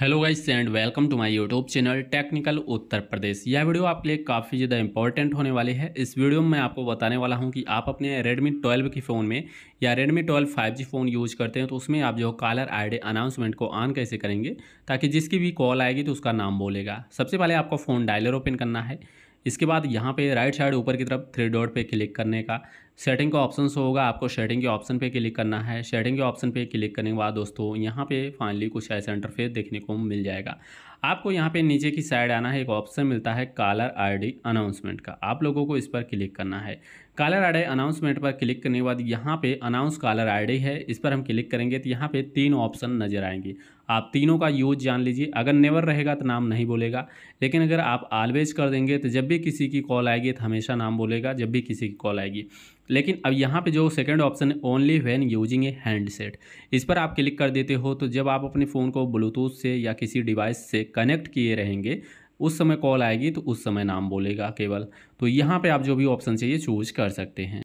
hello guys and welcome to my YouTube channel technical Uttar Pradesh यह video आपके लिए काफ़ी ज़्यादा इंपॉर्टेंट होने वाली है इस वीडियो में मैं आपको बताने वाला हूं कि आप अपने रेडमी 12 के फ़ोन में या Redmi 12 5G फ़ोन यूज़ करते हैं तो उसमें आप जो कॉलर आईडी अनाउंसमेंट को ऑन कैसे करेंगे ताकि जिसकी भी कॉल आएगी तो उसका नाम बोलेगा सबसे पहले आपको फ़ोन डायलर ओपन करना है इसके बाद यहाँ पे राइट साइड ऊपर की तरफ थ्री डॉट पे क्लिक करने का सेटिंग का ऑप्शन होगा आपको शेडिंग के ऑप्शन पे क्लिक करना है शेडिंग के ऑप्शन पे क्लिक करने के बाद दोस्तों यहाँ पे फाइनली कुछ ऐसा इंटरफेस देखने को मिल जाएगा आपको यहाँ पे नीचे की साइड आना है एक ऑप्शन मिलता है कालर आईडी अनाउंसमेंट का आप लोगों को इस पर क्लिक करना है कालर आईडी अनाउंसमेंट पर क्लिक करने के बाद यहाँ पे अनाउंस कालर आईडी है इस पर हम क्लिक करेंगे तो यहाँ पे तीन ऑप्शन नजर आएंगे आप तीनों का यूज जान लीजिए अगर नेवर रहेगा तो नाम नहीं बोलेगा लेकिन अगर आप आलवेज कर देंगे तो जब भी किसी की कॉल आएगी तो हमेशा नाम बोलेगा जब भी किसी की कॉल आएगी लेकिन अब यहाँ पे जो सेकंड ऑप्शन है only when using a handset इस पर आप क्लिक कर देते हो तो जब आप अपने फ़ोन को ब्लूटूथ से या किसी डिवाइस से कनेक्ट किए रहेंगे उस समय कॉल आएगी तो उस समय नाम बोलेगा केवल तो यहाँ पर आप जो भी ऑप्शन चाहिए चूज कर सकते हैं